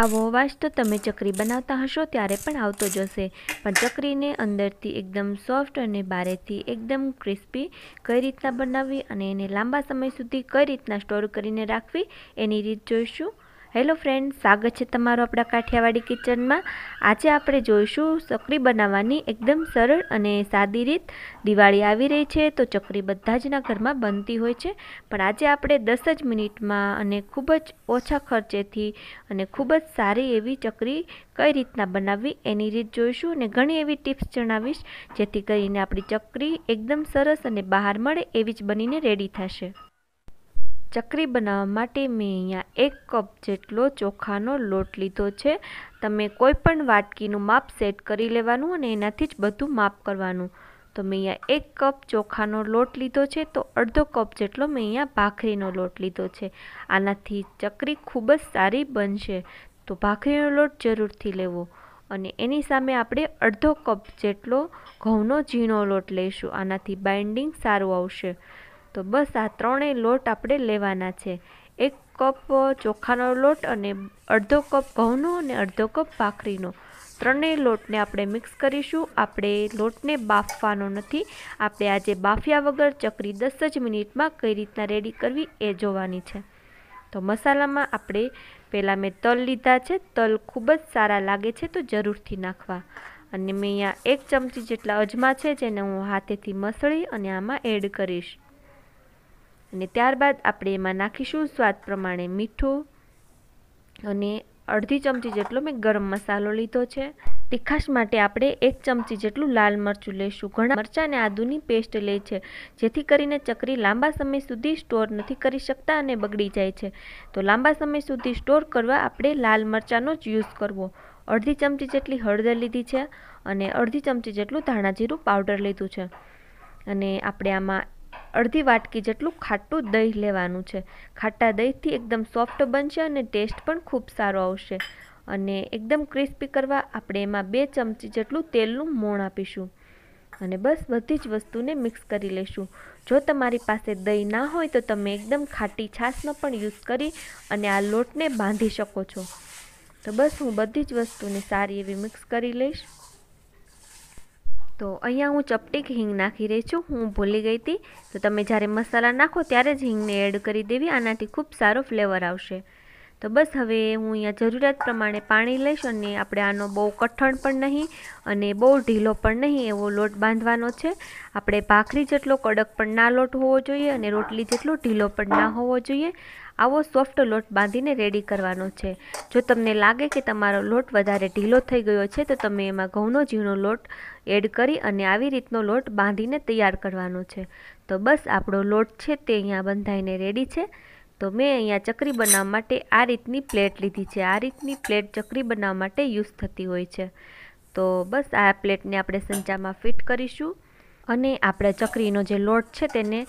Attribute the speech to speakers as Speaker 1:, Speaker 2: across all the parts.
Speaker 1: આવો અવાજ તો તમે ચકરી બનાવતા હશો ત્યારે પણ આવતો જશે પણ ચકરીને અંદરથી એકદમ સોફ્ટ અને બારેથી એકદમ ક્રિસ્પી કઈ રીતના બનાવવી અને એને લાંબા સમય સુધી કઈ રીતના સ્ટોર કરીને રાખવી એની રીત જોઈશું હેલો ફ્રેન્ડ સ્વાગત છે તમારું આપણા કાઠિયાવાડી કિચનમાં આજે આપણે જોઈશું ચકરી બનાવવાની એકદમ સરળ અને સાદી રીત દિવાળી આવી રહી છે તો ચકરી બધા જ ના ઘરમાં બનતી હોય છે પણ આજે આપણે દસ જ મિનિટમાં અને ખૂબ જ ઓછા ખર્ચેથી અને ખૂબ જ સારી એવી ચકરી કઈ રીતના બનાવવી એની રીત જોઈશું અને ઘણી એવી ટિપ્સ જણાવીશ જેથી કરીને આપણી ચકરી એકદમ સરસ અને બહાર મળે એવી જ બનીને રેડી થશે ચકરી બનાવવા માટે મેં અહીંયા એક કપ જેટલો ચોખાનો લોટ લીધો છે તમે કોઈ પણ વાટકીનું માપ સેટ કરી લેવાનું અને એનાથી જ બધું માપ કરવાનું તો મેં અહીંયા એક કપ ચોખાનો લોટ લીધો છે તો અડધો કપ જેટલો મેં અહીંયા ભાખરીનો લોટ લીધો છે આનાથી ચકરી ખૂબ જ સારી બનશે તો ભાખરીનો લોટ જરૂરથી લેવો અને એની સામે આપણે અડધો કપ જેટલો ઘઉંનો ઝીણો લોટ લઈશું આનાથી બાઇન્ડિંગ સારું આવશે તો બસ આ ત્રણેય લોટ આપણે લેવાના છે એક કપ ચોખાનો લોટ અને અડધો કપ ઘઉંનો અને અડધો કપ ભાખરીનો ત્રણેય લોટને આપણે મિક્સ કરીશું આપણે લોટને બાફવાનો નથી આપણે આજે બાફ્યા વગર ચકરી દસ જ મિનિટમાં કઈ રીતના રેડી કરવી એ જોવાની છે તો મસાલામાં આપણે પહેલાં મેં તલ લીધા છે તલ ખૂબ જ સારા લાગે છે તો જરૂરથી નાખવા અને મેં અહીંયા એક ચમચી જેટલા અજમા છે જેને હું હાથેથી મસળી અને આમાં એડ કરીશ અને ત્યારબાદ આપણે એમાં નાખીશું સ્વાદ પ્રમાણે મીઠું અને અડધી ચમચી જેટલો મેં ગરમ મસાલો લીધો છે તીખાશ માટે આપણે એક ચમચી જેટલું લાલ મરચું લઈશું ઘણા મરચાં અને આદુની પેસ્ટ લે છે જેથી કરીને ચકરી લાંબા સમય સુધી સ્ટોર નથી કરી શકતા અને બગડી જાય છે તો લાંબા સમય સુધી સ્ટોર કરવા આપણે લાલ મરચાંનો જ યુઝ કરવો અડધી ચમચી જેટલી હળદર લીધી છે અને અડધી ચમચી જેટલું ધાણાજીરું પાવડર લીધું છે અને આપણે આમાં અડધી વાટકી જેટલું ખાટું દહીં લેવાનું છે ખાટા દહીંથી એકદમ સોફ્ટ બનશે અને ટેસ્ટ પણ ખૂબ સારો આવશે અને એકદમ ક્રિસ્પી કરવા આપણે એમાં બે ચમચી જેટલું તેલનું મોણ આપીશું અને બસ બધી જ વસ્તુને મિક્સ કરી લઈશું જો તમારી પાસે દહીં ના હોય તો તમે એકદમ ખાટી છાશનો પણ યુઝ કરી અને આ લોટને બાંધી શકો છો તો બસ હું બધી જ વસ્તુને સારી એવી મિક્સ કરી લઈશ તો અહીંયા હું ચપટીક હિંગ નાખી રહી છું હું ભૂલી ગઈ હતી તો તમે જ્યારે મસાલા નાખો ત્યારે જ હિંગને એડ કરી દેવી આનાથી ખૂબ સારો ફ્લેવર આવશે તો બસ હવે હું અહીંયા જરૂરિયાત પ્રમાણે પાણી લઈશ અને આપણે આનો બહુ કઠણ પણ નહીં અને બહુ ઢીલો પણ નહીં એવો લોટ બાંધવાનો છે આપણે ભાખરી જેટલો કડક પણ ના લોટ હોવો જોઈએ અને રોટલી જેટલો ઢીલો પણ ના હોવો જોઈએ આવો સોફ્ટ લોટ બાંધીને રેડી કરવાનો છે જો તમને લાગે કે તમારો લોટ વધારે ઢીલો થઈ ગયો છે તો તમે એમાં ઘઉંનો ઝીણો લોટ એડ કરી અને આવી રીતનો લોટ બાંધીને તૈયાર કરવાનો છે તો બસ આપણો લોટ છે તે અહીંયા બંધાઈને રેડી છે તો મેં અહીંયા ચકરી બનાવવા માટે આ રીતની પ્લેટ લીધી છે આ રીતની પ્લેટ ચકરી બનાવવા માટે યુઝ થતી હોય છે તો બસ આ પ્લેટને આપણે સંચામાં ફિટ કરીશું અને આપણે ચકરીનો જે લોટ છે તેને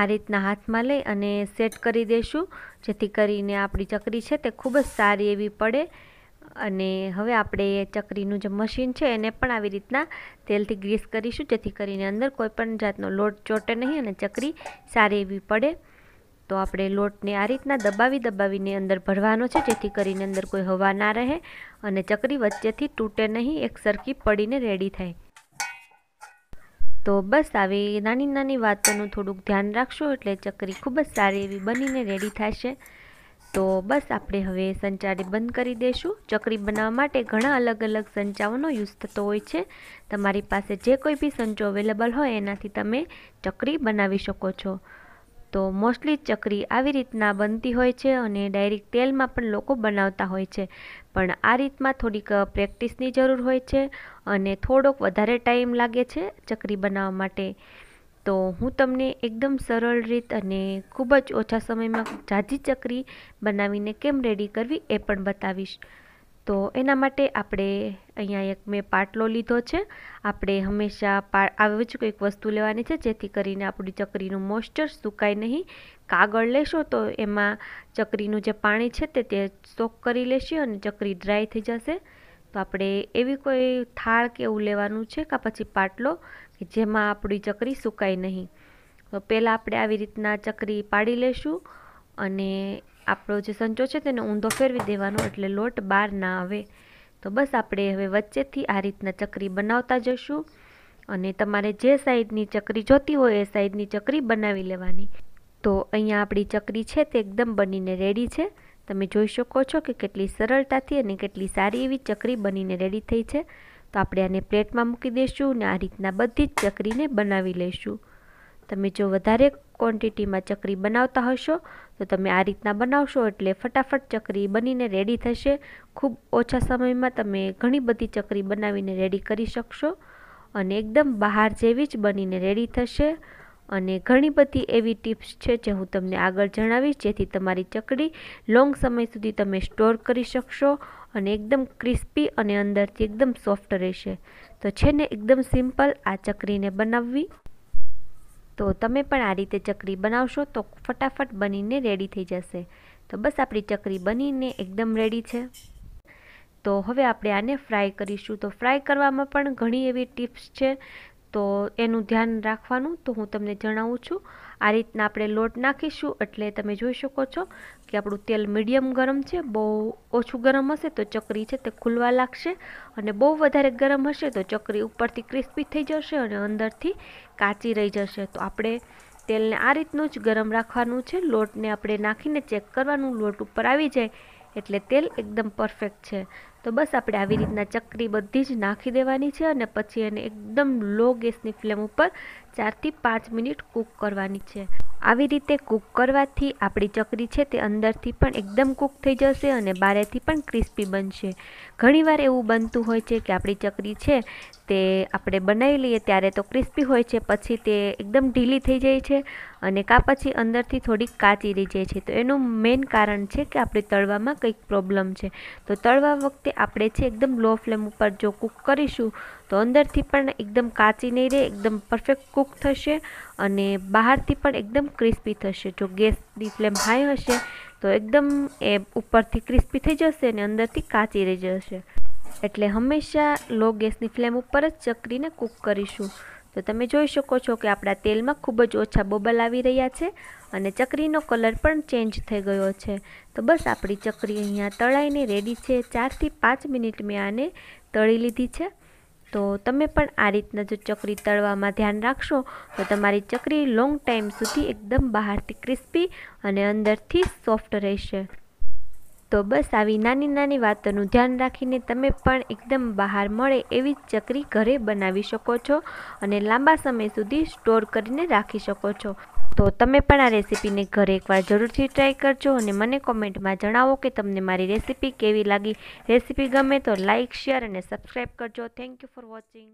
Speaker 1: આ રીતના હાથમાં લઈ અને સેટ કરી દઈશું જેથી કરીને આપણી ચકરી છે તે ખૂબ જ સારી એવી પડે અને હવે આપણે ચકરીનું જે મશીન છે એને પણ આવી રીતના તેલથી ગ્રીસ કરીશું જેથી કરીને અંદર કોઈપણ જાતનો લોટ ચોટે નહીં અને ચકરી સારી એવી પડે તો આપણે લોટને આ રીતના દબાવી દબાવીને અંદર ભરવાનો છે જેથી કરીને અંદર કોઈ હવા ના રહે અને ચકરી વચ્ચેથી તૂટે નહીં એક સરખી પડીને રેડી થાય તો બસ આવી નાની નાની વાતોનું થોડુંક ધ્યાન રાખશો એટલે ચકરી ખૂબ જ સારી એવી બનીને રેડી થશે તો બસ આપણે હવે સંચાને બંધ કરી દઈશું ચકરી બનાવવા માટે ઘણા અલગ અલગ સંચાઓનો યુઝ થતો હોય છે તમારી પાસે જે કોઈ બી સંચો અવેલેબલ હોય એનાથી તમે ચકરી બનાવી શકો છો તો મોસ્ટલી ચકરી આવી રીતના બનતી હોય છે અને ડાયરેક તેલમાં પણ લોકો બનાવતા હોય છે પણ આ રીતમાં થોડીક પ્રેક્ટિસની જરૂર હોય છે અને થોડોક વધારે ટાઈમ લાગે છે ચકરી બનાવવા માટે તો હું તમને એકદમ સરળ રીત અને ખૂબ જ ઓછા સમયમાં જાજી ચકરી બનાવીને કેમ રેડી કરવી એ પણ બતાવીશ તો એના માટે આપણે અહીંયા એક મેં પાટલો લીધો છે આપણે હંમેશા આવે જ કોઈક વસ્તુ લેવાની છે જેથી કરીને આપણી ચકરીનું મોઇસ્ચર સુકાય નહીં કાગળ લેશો તો એમાં ચકરીનું જે પાણી છે તે તે સોક કરી લેશે અને ચકરી ડ્રાય થઈ જશે તો આપણે એવી કોઈ થાળ કે એવું લેવાનું છે કાં પછી પાટલો કે જેમાં આપણી ચકરી સુકાય નહીં તો પહેલાં આપણે આવી રીતના ચકરી પાડી લેશું અને આપણો જે સંચો છે તેને ઊંધો ફેરવી દેવાનો એટલે લોટ બહાર ના આવે તો બસ આપણે હવે વચ્ચેથી આ રીતના ચકરી બનાવતા જઈશું અને તમારે જે સાઈડની ચકરી જોતી હોય એ સાઈડની ચકરી બનાવી લેવાની તો અહીંયા આપણી ચકરી છે તે એકદમ બનીને રેડી છે તમે જોઈ શકો છો કે કેટલી સરળતાથી અને કેટલી સારી એવી ચકરી બનીને રેડી થઈ છે તો આપણે આને પ્લેટમાં મૂકી દઈશું અને આ રીતના બધી જ ચકરીને બનાવી લઈશું તમે જો વધારે ક્વોન્ટિટીમાં ચકરી બનાવતા હશો તો તમે આ રીતના બનાવશો એટલે ફટાફટ ચકરી બનીને રેડી થશે ખૂબ ઓછા સમયમાં તમે ઘણી બધી ચકરી બનાવીને રેડી કરી શકશો અને એકદમ બહાર જેવી જ બનીને રેડી થશે અને ઘણી બધી એવી ટિપ્સ છે જે હું તમને આગળ જણાવીશ જેથી તમારી ચકડી લોંગ સમય સુધી તમે સ્ટોર કરી શકશો અને એકદમ ક્રિસ્પી અને અંદરથી એકદમ સોફ્ટ રહેશે તો છે ને એકદમ સિમ્પલ આ ચકરીને બનાવવી તો તમે પણ આ રીતે ચકરી બનાવશો તો ફટાફટ બનીને રેડી થઈ જશે તો બસ આપણી ચકરી બનીને એકદમ રેડી છે તો હવે આપણે આને ફ્રાય કરીશું તો ફ્રાય કરવામાં પણ ઘણી એવી ટિપ્સ છે તો એનું ધ્યાન રાખવાનું તો હું તમને જણાવું છું આ રીતના આપણે લોટ નાખીશું એટલે તમે જોઈ શકો છો કે આપણું તેલ મીડિયમ ગરમ છે બહુ ઓછું ગરમ હશે તો ચકરી છે તે ખુલવા લાગશે અને બહુ વધારે ગરમ હશે તો ચકરી ઉપરથી ક્રિસ્પી થઈ જશે અને અંદરથી કાચી રહી જશે તો આપણે તેલને આ રીતનું જ ગરમ રાખવાનું છે લોટને આપણે નાખીને ચેક કરવાનું લોટ ઉપર આવી જાય એટલે તેલ એકદમ પરફેક્ટ છે તો બસ આપણે આવી રીતના ચકરી બધી જ નાખી દેવાની છે અને પછી એને એકદમ લો ગેસની ફ્લેમ ઉપર ચારથી પાંચ મિનિટ કૂક કરવાની છે આવી રીતે કૂક કરવાથી આપણી ચકરી છે તે અંદરથી પણ એકદમ કૂક થઈ જશે અને બારેથી પણ ક્રિસ્પી બનશે ઘણીવાર એવું બનતું હોય છે કે આપણી ચકરી છે તે આપણે બનાવી લઈએ ત્યારે તો ક્રિસ્પી હોય છે પછી તે એકદમ ઢીલી થઈ જાય છે અને કાં પછી અંદરથી થોડીક કાચી રહી જાય છે તો એનું મેઇન કારણ છે કે આપણે તળવામાં કંઈક પ્રોબ્લેમ છે તો તળવા વખતે આપણે છે એકદમ લો ફ્લેમ ઉપર જો કૂક કરીશું તો અંદરથી પણ એકદમ કાચી નહીં રહે એકદમ પરફેક્ટ કૂક થશે અને બહારથી પણ એકદમ ક્રિસ્પી થશે જો ગેસની ફ્લેમ હાઈ હશે તો એકદમ એ ઉપરથી ક્રિસ્પી થઈ જશે અને અંદરથી કાચી રહી જશે એટલે હંમેશા લો ગેસની ફ્લેમ ઉપર જ ચકરીને કૂક કરીશું તો તમે જોઈ શકો છો કે આપણા તેલમાં ખૂબ જ ઓછા બોબલ આવી રહ્યા છે અને ચકરીનો કલર પણ ચેન્જ થઈ ગયો છે તો બસ આપણી ચકરી અહીંયા તળાઈને રેડી છે ચારથી પાંચ મિનિટ મેં આને તળી લીધી છે તો તમે પણ આ રીતના જો ચકરી તળવામાં ધ્યાન રાખશો તો તમારી ચકરી લોંગ ટાઈમ સુધી એકદમ બહારથી ક્રિસ્પી અને અંદરથી સોફ્ટ રહેશે તો બસ આવી નાની નાની વાતોનું ધ્યાન રાખીને તમે પણ એકદમ બહાર મળે એવી ચકરી ઘરે બનાવી શકો છો અને લાંબા સમય સુધી સ્ટોર કરીને રાખી શકો છો તો તમે પણ આ રેસીપીને ઘરે એકવાર જરૂરથી ટ્રાય કરજો અને મને કોમેન્ટમાં જણાવો કે તમને મારી રેસીપી કેવી લાગી રેસીપી ગમે તો લાઇક શેર અને સબસ્ક્રાઈબ કરજો થેન્ક યુ ફોર વોચિંગ